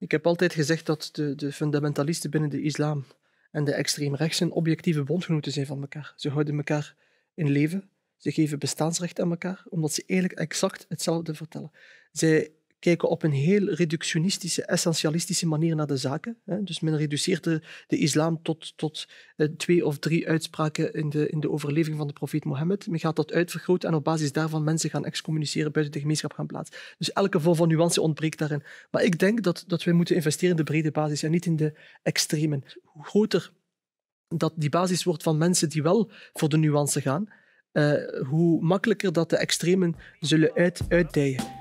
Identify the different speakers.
Speaker 1: Ik heb altijd gezegd dat de, de fundamentalisten binnen de islam en de extreemrechtsen objectieve bondgenoten zijn van elkaar. Ze houden elkaar in leven, ze geven bestaansrecht aan elkaar, omdat ze eigenlijk exact hetzelfde vertellen. Zij kijken op een heel reductionistische, essentialistische manier naar de zaken. Dus men reduceert de, de islam tot, tot eh, twee of drie uitspraken in de, in de overleving van de profeet Mohammed. Men gaat dat uitvergroten en op basis daarvan mensen gaan excommuniceren, buiten de gemeenschap gaan plaatsen. Dus elke vorm van nuance ontbreekt daarin. Maar ik denk dat, dat wij moeten investeren in de brede basis en niet in de extremen. Hoe groter dat die basis wordt van mensen die wel voor de nuance gaan, eh, hoe makkelijker dat de extremen
Speaker 2: zullen uit, uitdijen.